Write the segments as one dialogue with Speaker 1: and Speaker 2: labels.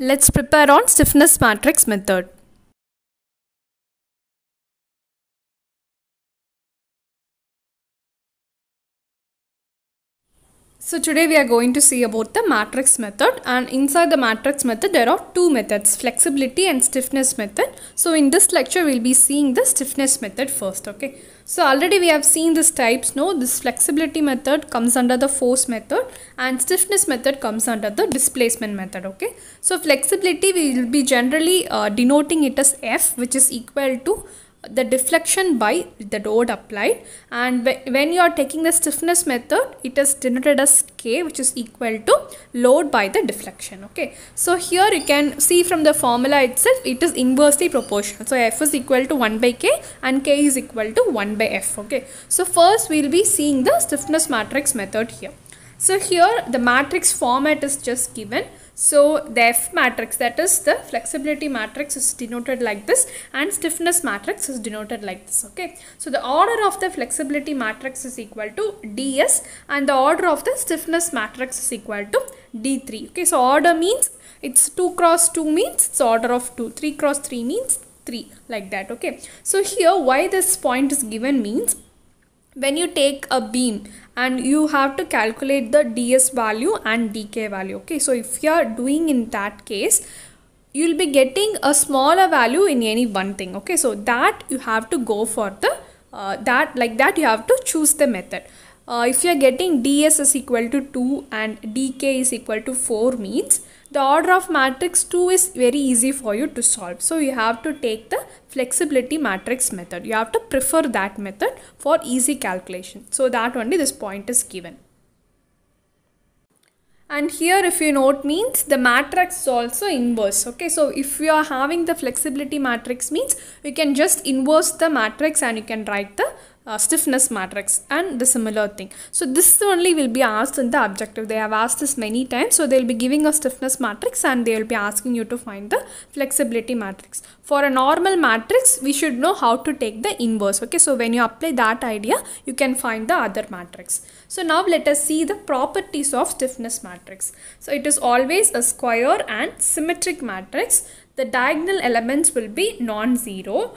Speaker 1: Let's prepare on stiffness matrix method. So today we are going to see about the matrix method and inside the matrix method there are two methods flexibility and stiffness method. So in this lecture we will be seeing the stiffness method first okay. So already we have seen these types. No, this flexibility method comes under the force method and stiffness method comes under the displacement method. Okay. So flexibility we will be generally uh, denoting it as F which is equal to the deflection by the load applied and when you are taking the stiffness method it is denoted as k which is equal to load by the deflection okay so here you can see from the formula itself it is inversely proportional so f is equal to 1 by k and k is equal to 1 by f okay so first we will be seeing the stiffness matrix method here so here the matrix format is just given so the F matrix that is the flexibility matrix is denoted like this and stiffness matrix is denoted like this okay. So the order of the flexibility matrix is equal to DS and the order of the stiffness matrix is equal to D3 okay. So order means it's 2 cross 2 means it's order of 2 3 cross 3 means 3 like that okay. So here why this point is given means when you take a beam and you have to calculate the ds value and dk value okay so if you are doing in that case you'll be getting a smaller value in any one thing okay so that you have to go for the uh, that like that you have to choose the method uh, if you are getting ds is equal to 2 and dk is equal to 4 means the order of matrix 2 is very easy for you to solve. So you have to take the flexibility matrix method. You have to prefer that method for easy calculation. So that only this point is given. And here if you note means the matrix is also inverse. Okay, so if you are having the flexibility matrix means you can just inverse the matrix and you can write the uh, stiffness matrix and the similar thing. So this only will be asked in the objective. They have asked this many times. So they'll be giving a stiffness matrix and they will be asking you to find the flexibility matrix. For a normal matrix, we should know how to take the inverse. Okay, so when you apply that idea, you can find the other matrix. So now let us see the properties of stiffness matrix. So it is always a square and symmetric matrix. The diagonal elements will be non-zero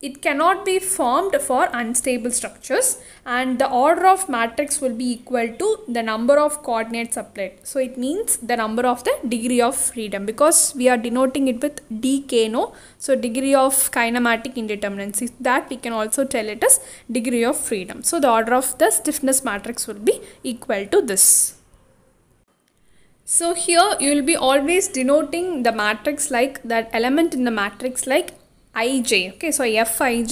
Speaker 1: it cannot be formed for unstable structures and the order of matrix will be equal to the number of coordinates applied. So it means the number of the degree of freedom because we are denoting it with dk no. So degree of kinematic indeterminacy that we can also tell it as degree of freedom. So the order of the stiffness matrix will be equal to this. So here you will be always denoting the matrix like that element in the matrix like ij okay so fij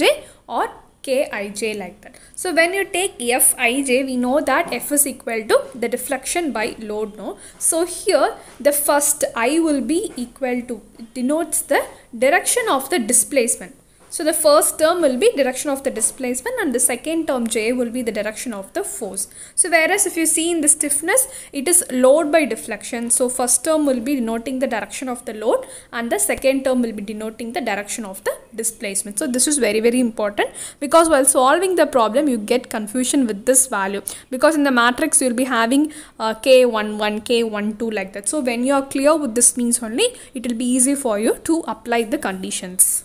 Speaker 1: or kij like that so when you take fij we know that f is equal to the deflection by load no so here the first i will be equal to denotes the direction of the displacement so the first term will be direction of the displacement and the second term J will be the direction of the force. So whereas if you see in the stiffness, it is load by deflection. So first term will be denoting the direction of the load and the second term will be denoting the direction of the displacement. So this is very very important because while solving the problem you get confusion with this value because in the matrix you'll be having uh, K11, K12 like that. So when you are clear with this means only it will be easy for you to apply the conditions.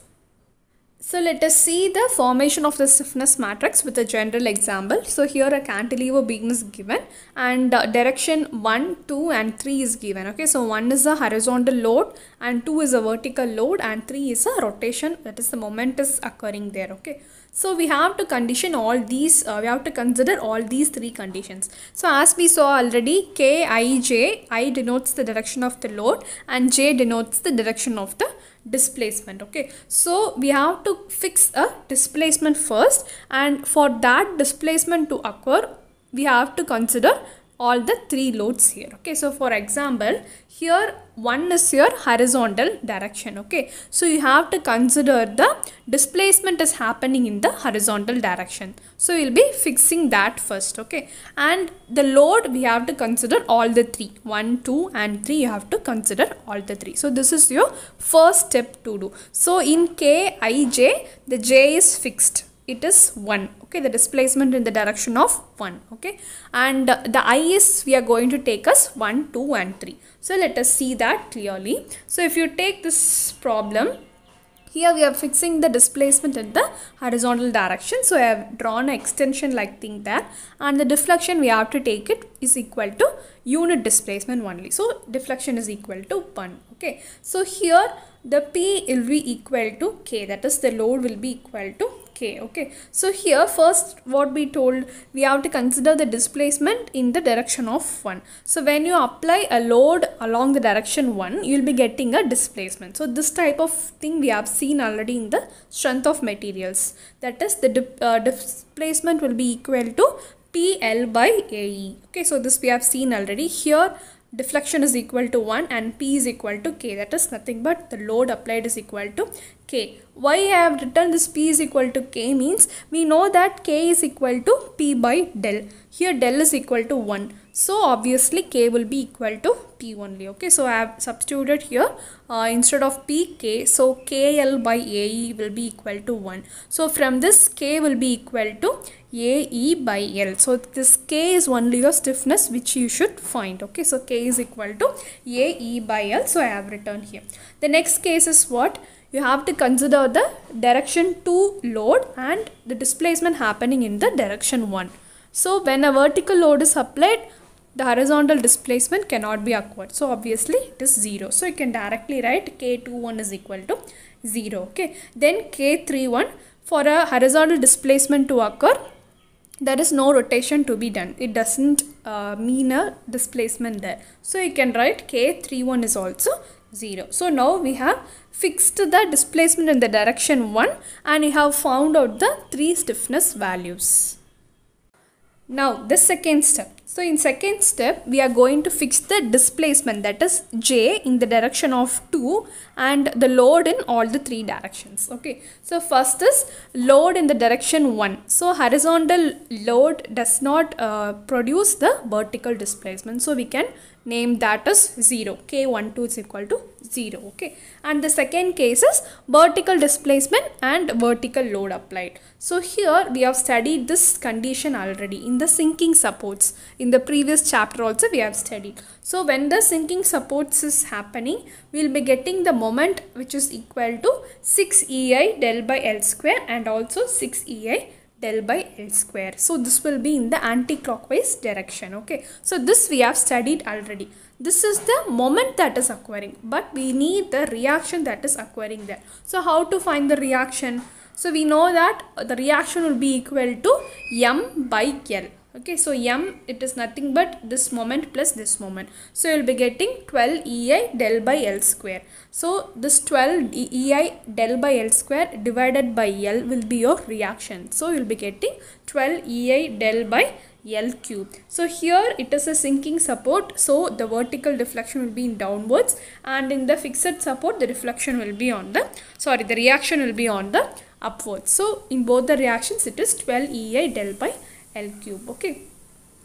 Speaker 1: So let us see the formation of the stiffness matrix with a general example. So here a cantilever beam is given and uh, direction 1, 2 and 3 is given. Okay, so 1 is a horizontal load and 2 is a vertical load and 3 is a rotation that is the moment is occurring there. Okay, so we have to condition all these, uh, we have to consider all these three conditions. So as we saw already K, I, J, I denotes the direction of the load and J denotes the direction of the displacement okay so we have to fix a displacement first and for that displacement to occur we have to consider all the three loads here okay so for example here one is your horizontal direction okay so you have to consider the displacement is happening in the horizontal direction so we'll be fixing that first okay and the load we have to consider all the three one two and three you have to consider all the three so this is your first step to do so in k i j the j is fixed it is 1 okay the displacement in the direction of 1 okay and the i is we are going to take us 1 2 and 3 so let us see that clearly so if you take this problem here we are fixing the displacement in the horizontal direction so I have drawn an extension like thing there and the deflection we have to take it is equal to unit displacement only so deflection is equal to 1 okay so here the P will be equal to K that is the load will be equal to okay so here first what we told we have to consider the displacement in the direction of 1 so when you apply a load along the direction 1 you'll be getting a displacement so this type of thing we have seen already in the strength of materials that is the uh, displacement will be equal to PL by AE okay so this we have seen already here deflection is equal to 1 and P is equal to K. That is nothing but the load applied is equal to K. Why I have written this P is equal to K means we know that K is equal to P by del. Here del is equal to 1 so obviously k will be equal to p only okay so i have substituted here uh, instead of pk so kl by ae will be equal to 1 so from this k will be equal to ae by l so this k is only your stiffness which you should find okay so k is equal to ae by l so i have written here the next case is what you have to consider the direction to load and the displacement happening in the direction 1 so when a vertical load is applied the horizontal displacement cannot be upward. So obviously it is 0. So you can directly write K21 is equal to 0. Okay. Then K31 for a horizontal displacement to occur there is no rotation to be done. It doesn't uh, mean a displacement there. So you can write K31 is also 0. So now we have fixed the displacement in the direction 1 and we have found out the 3 stiffness values. Now the second step so in second step, we are going to fix the displacement that is J in the direction of 2 and the load in all the three directions. Okay. So first is load in the direction 1. So horizontal load does not uh, produce the vertical displacement. So we can name that is 0 k12 is equal to 0 okay and the second case is vertical displacement and vertical load applied so here we have studied this condition already in the sinking supports in the previous chapter also we have studied so when the sinking supports is happening we will be getting the moment which is equal to 6 ei del by l square and also 6 ei del by L square. So this will be in the anti-clockwise direction. Okay. So this we have studied already. This is the moment that is occurring. But we need the reaction that is occurring there. So how to find the reaction? So we know that the reaction will be equal to M by L okay so m it is nothing but this moment plus this moment so you'll be getting 12 ei del by l square so this 12 ei del by l square divided by l will be your reaction so you'll be getting 12 ei del by l cube so here it is a sinking support so the vertical deflection will be in downwards and in the fixed support the reflection will be on the sorry the reaction will be on the upwards so in both the reactions it is 12 ei del by L cube okay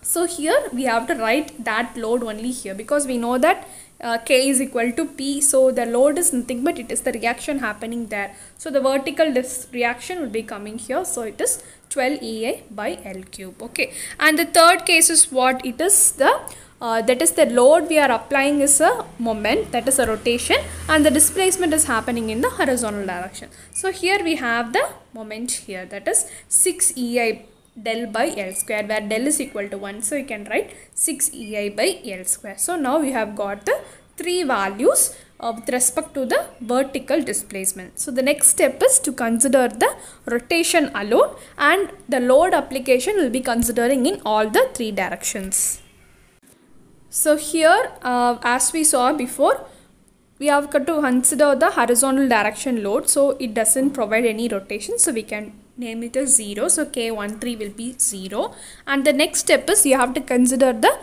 Speaker 1: so here we have to write that load only here because we know that uh, K is equal to P so the load is nothing but it is the reaction happening there so the vertical reaction will be coming here so it is 12 EA by L cube okay and the third case is what it is the uh, that is the load we are applying is a moment that is a rotation and the displacement is happening in the horizontal direction so here we have the moment here that is 6 EI del by L square where del is equal to 1. So you can write 6EI by L square. So now you have got the three values uh, with respect to the vertical displacement. So the next step is to consider the rotation alone and the load application will be considering in all the three directions. So here uh, as we saw before we have to consider the horizontal direction load so it doesn't provide any rotation so we can name it as 0 so k13 will be 0 and the next step is you have to consider the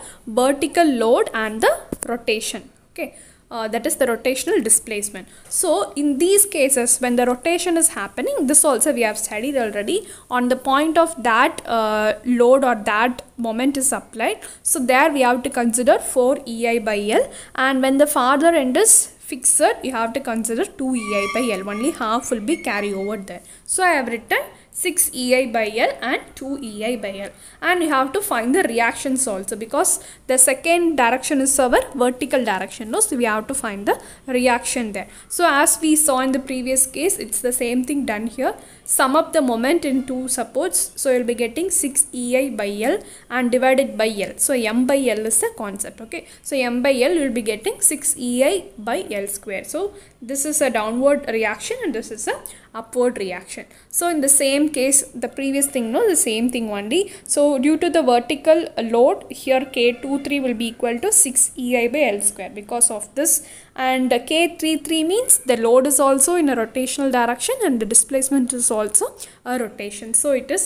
Speaker 1: vertical load and the rotation okay uh, that is the rotational displacement so in these cases when the rotation is happening this also we have studied already on the point of that uh, load or that moment is applied so there we have to consider 4 ei by l and when the farther end is fixed you have to consider 2 ei by l only half will be carry over there so i have written 6 EI by L and 2 EI by L and you have to find the reactions also because the second direction is our vertical direction no? so we have to find the reaction there so as we saw in the previous case it's the same thing done here sum up the moment in two supports so you'll be getting 6 EI by L and divided by L so M by L is the concept okay so M by L you'll be getting 6 EI by L square so this is a downward reaction and this is a upward reaction. So in the same case, the previous thing, no, the same thing only. So due to the vertical load, here K23 will be equal to 6 EI by L square because of this. And K33 means the load is also in a rotational direction and the displacement is also a rotation. So it is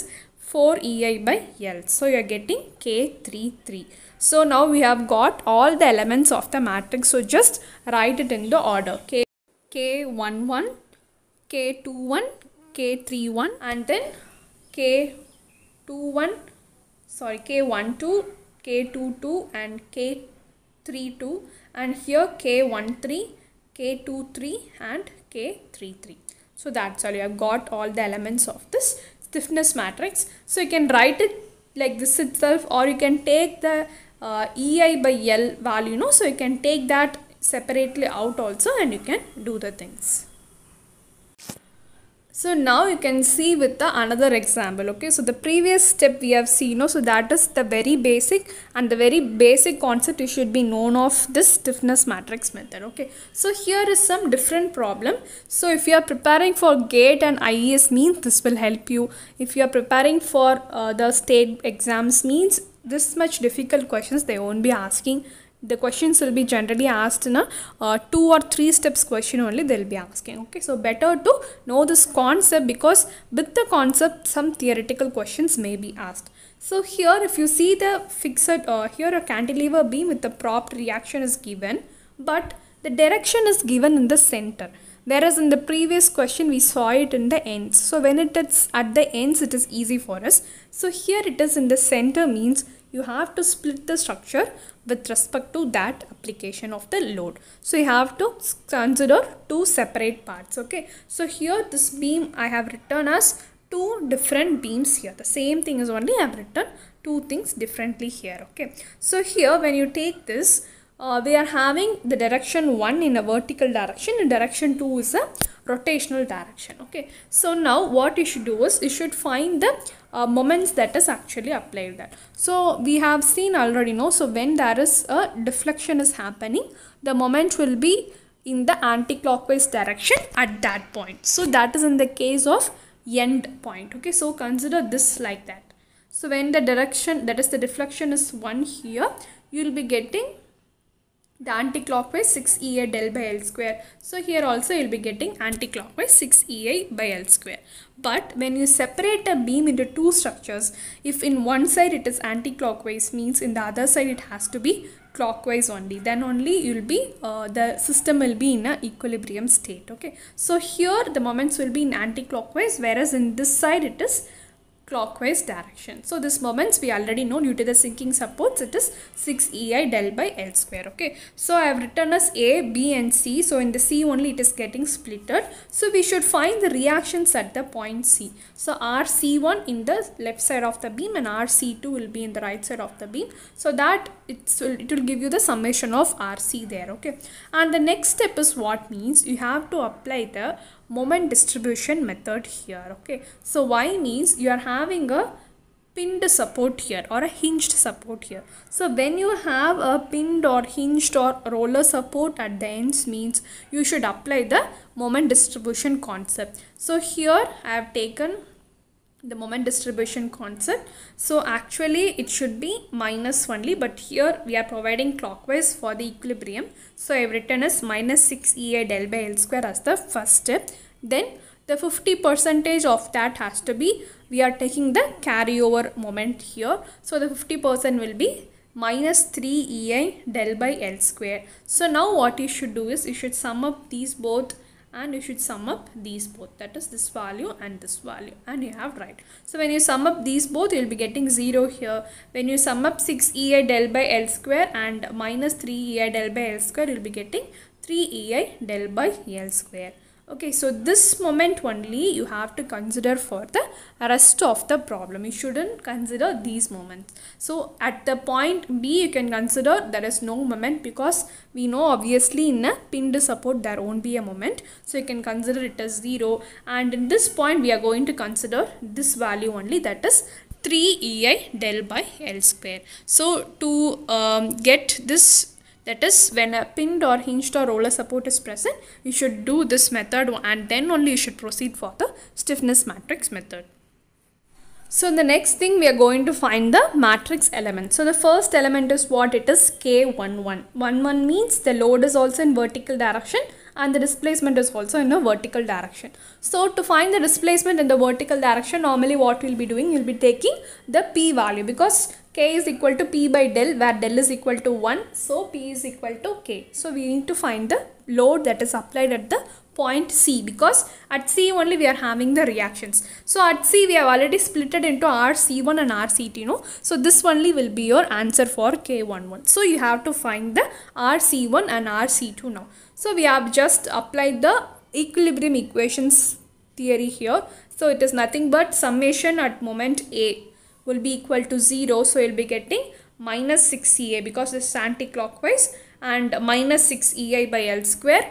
Speaker 1: 4 EI by L. So you are getting K33. So now we have got all the elements of the matrix. So just write it in the order. K K11 K21, K31 and then K21, sorry K12, K22 and K32 and here K13, K23 and K33. So that's all you have got all the elements of this stiffness matrix. So you can write it like this itself or you can take the uh, EI by L value, you know, so you can take that separately out also and you can do the things. So now you can see with the another example, okay. So the previous step we have seen, no. so that is the very basic and the very basic concept you should be known of this stiffness matrix method, okay. So here is some different problem. So if you are preparing for GATE and IES means this will help you. If you are preparing for uh, the state exams means this much difficult questions they won't be asking the questions will be generally asked in a uh, two or three steps question only they'll be asking okay so better to know this concept because with the concept some theoretical questions may be asked so here if you see the fixed uh, here a cantilever beam with the prop reaction is given but the direction is given in the center whereas in the previous question we saw it in the ends so when it is at the ends it is easy for us so here it is in the center means you have to split the structure with respect to that application of the load. So you have to consider two separate parts. Okay. So here this beam I have written as two different beams here. The same thing is only I have written two things differently here. Okay. So here when you take this uh, we are having the direction 1 in a vertical direction and direction 2 is a rotational direction okay so now what you should do is you should find the uh, moments that is actually applied there so we have seen already know so when there is a deflection is happening the moment will be in the anti-clockwise direction at that point so that is in the case of end point okay so consider this like that so when the direction that is the deflection is 1 here you will be getting the anticlockwise 6EA del by L square. So here also you'll be getting anticlockwise 6EA by L square. But when you separate a beam into two structures, if in one side it is anticlockwise means in the other side it has to be clockwise only then only you'll be uh, the system will be in a equilibrium state okay so here the moments will be in anticlockwise whereas in this side it is clockwise direction. So this moments we already know due to the sinking supports it is 6 EI del by L square. Okay. So I have written as A, B and C. So in the C only it is getting splitted. So we should find the reactions at the point C. So RC1 in the left side of the beam and RC2 will be in the right side of the beam. So that it will, it will give you the summation of RC there. Okay. And the next step is what means you have to apply the moment distribution method here okay so y means you are having a pinned support here or a hinged support here so when you have a pinned or hinged or roller support at the ends means you should apply the moment distribution concept so here i have taken the moment distribution concept so actually it should be minus only but here we are providing clockwise for the equilibrium so i have written as minus 6 ea del by l square as the first step then the 50 percentage of that has to be we are taking the carryover moment here so the 50 percent will be minus 3 ei del by l square so now what you should do is you should sum up these both and you should sum up these both that is this value and this value and you have right so when you sum up these both you'll be getting 0 here when you sum up 6ei del by l square and minus 3ei del by l square you'll be getting 3ei del by l square okay so this moment only you have to consider for the rest of the problem you shouldn't consider these moments so at the point b you can consider there is no moment because we know obviously in a pinned support there won't be a moment so you can consider it as 0 and in this point we are going to consider this value only that is 3 ei del by l square so to um, get this that is when a pinned or hinged or roller support is present you should do this method and then only you should proceed for the stiffness matrix method. So the next thing we are going to find the matrix element. So the first element is what it is K11. 11 means the load is also in vertical direction and the displacement is also in a vertical direction. So to find the displacement in the vertical direction normally what we'll be doing you'll be taking the p value because k is equal to p by del where del is equal to 1 so p is equal to k so we need to find the load that is applied at the point c because at c only we are having the reactions so at c we have already splitted into rc1 and rc2 no? so this only will be your answer for k11 so you have to find the rc1 and rc2 now so we have just applied the equilibrium equations theory here so it is nothing but summation at moment a will be equal to 0. So you'll be getting minus 6 ca because it's anti-clockwise and minus 6 EI by L square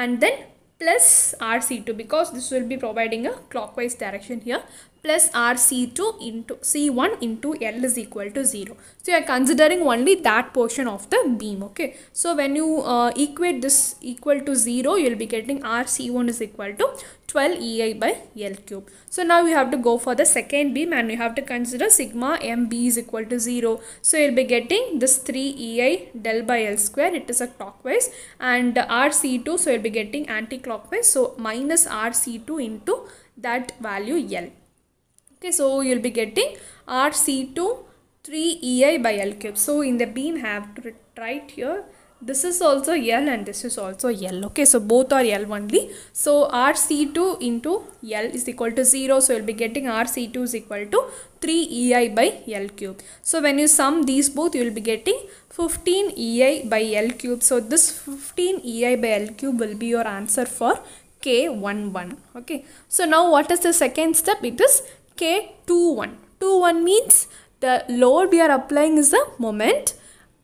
Speaker 1: and then plus RC2 because this will be providing a clockwise direction here plus RC2 into C1 into L is equal to 0. So you are considering only that portion of the beam. Okay. So when you uh, equate this equal to 0, you will be getting RC1 is equal to 12 EI by L cube. So now you have to go for the second beam and you have to consider sigma MB is equal to 0. So you'll be getting this 3 EI del by L square. It is a clockwise and RC2 so you'll be getting anti-clockwise. So minus RC2 into that value L. Okay, so you'll be getting RC2 3 EI by L cube. So in the beam have to write here this is also L and this is also L okay so both are L only so RC2 into L is equal to 0 so you'll be getting RC2 is equal to 3 EI by L cube so when you sum these both you'll be getting 15 EI by L cube so this 15 EI by L cube will be your answer for K11 okay so now what is the second step it is K21 21 means the load we are applying is the moment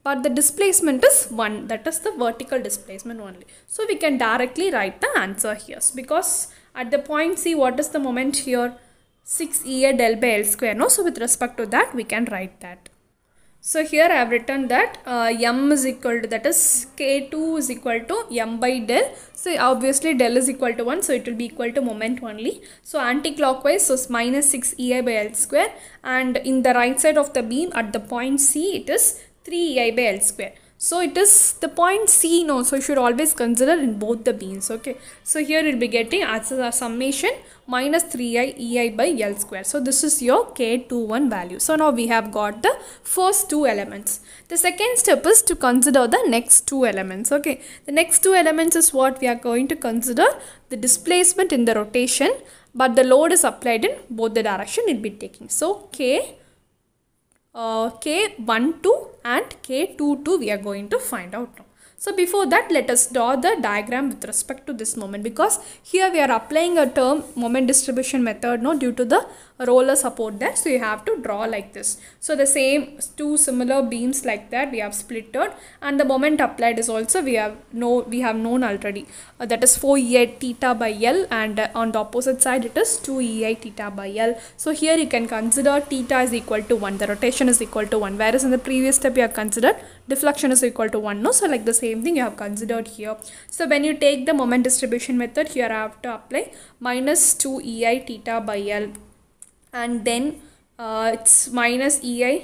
Speaker 1: but the displacement is 1 that is the vertical displacement only so we can directly write the answer here so because at the point c what is the moment here 6 EA del by L square no so with respect to that we can write that so here I have written that uh, m is equal to that is k2 is equal to m by del so obviously del is equal to 1 so it will be equal to moment only so anti-clockwise so it's minus 6 EI by L square and in the right side of the beam at the point C it is 3ei by L square. So it is the point C no. So you should always consider in both the beans. Okay. So here you'll be getting as a summation minus 3i ei by L square. So this is your K21 value. So now we have got the first two elements. The second step is to consider the next two elements. Okay. The next two elements is what we are going to consider the displacement in the rotation but the load is applied in both the direction it will be taking. So K uh, K12 and K22 we are going to find out now. So before that let us draw the diagram with respect to this moment because here we are applying a term moment distribution method no due to the roller support there. So you have to draw like this. So the same two similar beams like that we have splitted and the moment applied is also we have know we have known already uh, that is 4 ei theta by L and uh, on the opposite side it is 2 ei theta by L. So here you can consider theta is equal to 1 the rotation is equal to 1 whereas in the previous step you have considered deflection is equal to 1 no so like the same same thing you have considered here so when you take the moment distribution method here i have to apply minus 2 ei theta by l and then uh, it's minus ei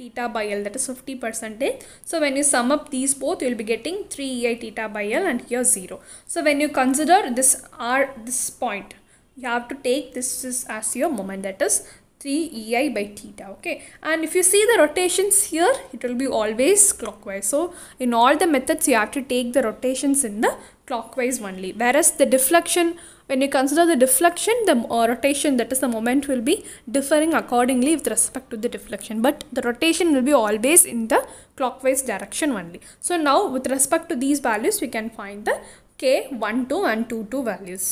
Speaker 1: theta by L that is 50 percentage. So when you sum up these both you will be getting 3 EI theta by L and here 0. So when you consider this R this point you have to take this is as your moment that is 3 ei by theta okay and if you see the rotations here it will be always clockwise so in all the methods you have to take the rotations in the clockwise only whereas the deflection when you consider the deflection the uh, rotation that is the moment will be differing accordingly with respect to the deflection but the rotation will be always in the clockwise direction only so now with respect to these values we can find the k 1 2 and 2 2 values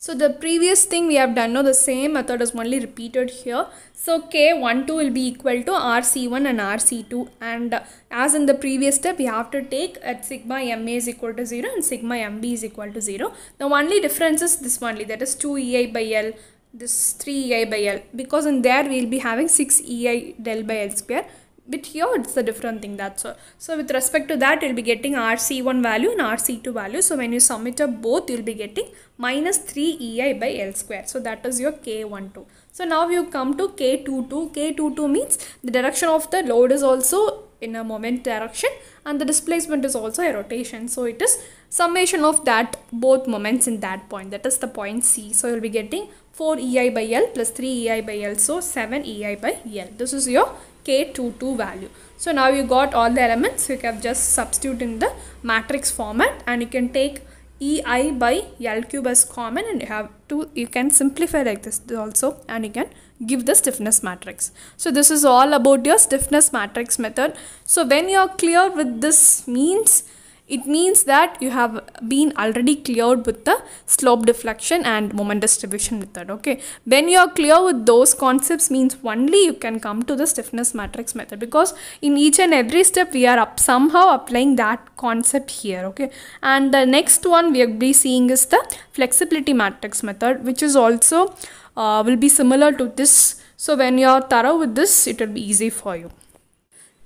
Speaker 1: so the previous thing we have done, no, the same method is only repeated here. So K12 will be equal to RC1 and RC2 and uh, as in the previous step, we have to take at sigma MA is equal to 0 and sigma MB is equal to 0. The only difference is this only that is 2 EI by L, this 3 EI by L because in there we will be having 6 EI del by L square but here it's a different thing that's all so with respect to that you'll be getting rc1 value and rc2 value so when you sum it up both you'll be getting minus 3 ei by l square so that is your k12 so now you come to k22 k22 means the direction of the load is also in a moment direction and the displacement is also a rotation so it is summation of that both moments in that point that is the point c so you'll be getting 4 ei by l plus 3 ei by l so 7 ei by l this is your K22 value. So now you got all the elements, you can just substitute in the matrix format and you can take EI by L cube as common and you have to, you can simplify like this also and you can give the stiffness matrix. So this is all about your stiffness matrix method. So when you are clear with this means, it means that you have been already cleared with the slope deflection and moment distribution method. Okay. When you are clear with those concepts means only you can come to the stiffness matrix method because in each and every step we are up somehow applying that concept here. Okay. And the next one we will be seeing is the flexibility matrix method which is also uh, will be similar to this. So when you are thorough with this it will be easy for you.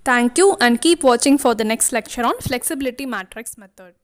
Speaker 1: Thank you and keep watching for the next lecture on flexibility matrix method.